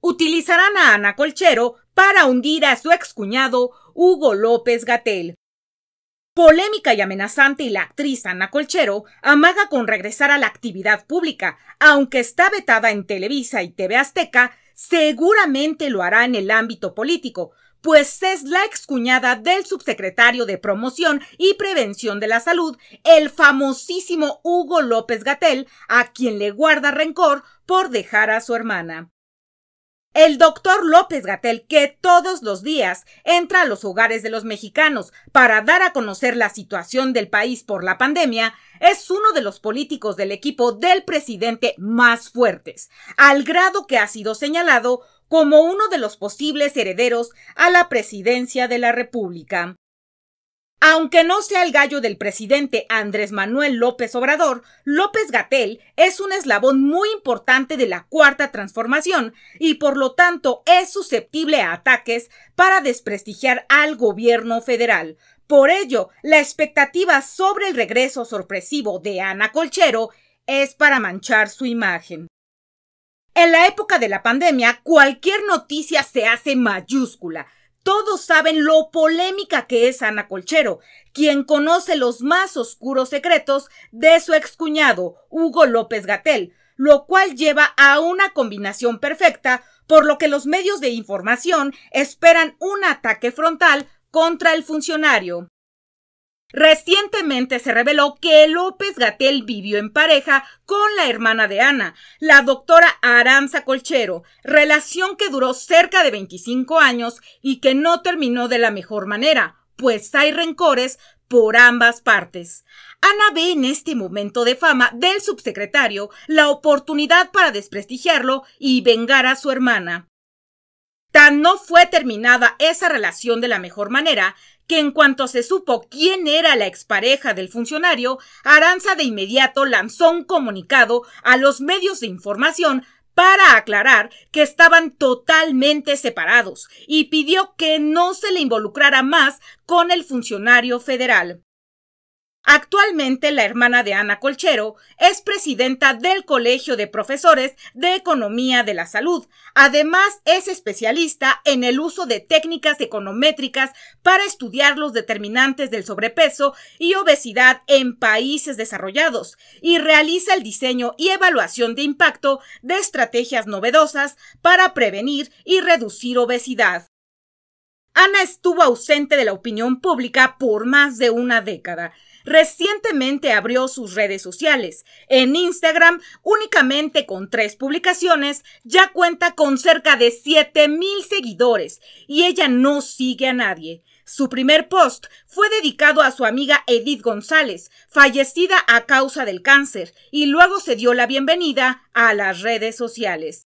utilizarán a Ana Colchero para hundir a su excuñado Hugo López Gatel. Polémica y amenazante, y la actriz Ana Colchero amaga con regresar a la actividad pública, aunque está vetada en Televisa y TV Azteca, seguramente lo hará en el ámbito político, pues es la excuñada del subsecretario de Promoción y Prevención de la Salud, el famosísimo Hugo López Gatel, a quien le guarda rencor por dejar a su hermana. El doctor López Gatel, que todos los días entra a los hogares de los mexicanos para dar a conocer la situación del país por la pandemia, es uno de los políticos del equipo del presidente más fuertes, al grado que ha sido señalado como uno de los posibles herederos a la presidencia de la República. Aunque no sea el gallo del presidente Andrés Manuel López Obrador, López Gatel es un eslabón muy importante de la cuarta transformación y por lo tanto es susceptible a ataques para desprestigiar al gobierno federal. Por ello, la expectativa sobre el regreso sorpresivo de Ana Colchero es para manchar su imagen. En la época de la pandemia, cualquier noticia se hace mayúscula todos saben lo polémica que es Ana Colchero, quien conoce los más oscuros secretos de su excuñado, Hugo López Gatel, lo cual lleva a una combinación perfecta, por lo que los medios de información esperan un ataque frontal contra el funcionario. Recientemente se reveló que López Gatel vivió en pareja con la hermana de Ana, la doctora Aranza Colchero, relación que duró cerca de 25 años y que no terminó de la mejor manera, pues hay rencores por ambas partes. Ana ve en este momento de fama del subsecretario la oportunidad para desprestigiarlo y vengar a su hermana. Tan no fue terminada esa relación de la mejor manera que en cuanto se supo quién era la expareja del funcionario, Aranza de inmediato lanzó un comunicado a los medios de información para aclarar que estaban totalmente separados y pidió que no se le involucrara más con el funcionario federal. Actualmente la hermana de Ana Colchero es presidenta del Colegio de Profesores de Economía de la Salud. Además es especialista en el uso de técnicas econométricas para estudiar los determinantes del sobrepeso y obesidad en países desarrollados y realiza el diseño y evaluación de impacto de estrategias novedosas para prevenir y reducir obesidad. Ana estuvo ausente de la opinión pública por más de una década. Recientemente abrió sus redes sociales. En Instagram, únicamente con tres publicaciones, ya cuenta con cerca de siete mil seguidores y ella no sigue a nadie. Su primer post fue dedicado a su amiga Edith González, fallecida a causa del cáncer, y luego se dio la bienvenida a las redes sociales.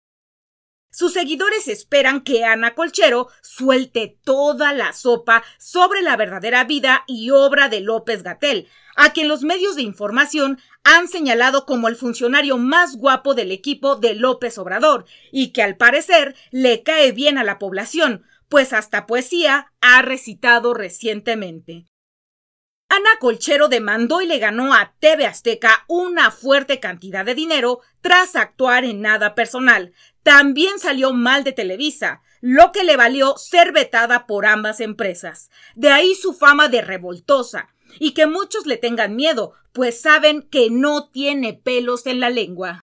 Sus seguidores esperan que Ana Colchero suelte toda la sopa sobre la verdadera vida y obra de López Gatel, a quien los medios de información han señalado como el funcionario más guapo del equipo de López Obrador y que al parecer le cae bien a la población, pues hasta poesía ha recitado recientemente. Ana Colchero demandó y le ganó a TV Azteca una fuerte cantidad de dinero tras actuar en nada personal. También salió mal de Televisa, lo que le valió ser vetada por ambas empresas. De ahí su fama de revoltosa y que muchos le tengan miedo, pues saben que no tiene pelos en la lengua.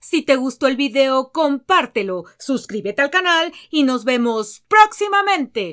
Si te gustó el video, compártelo, suscríbete al canal y nos vemos próximamente.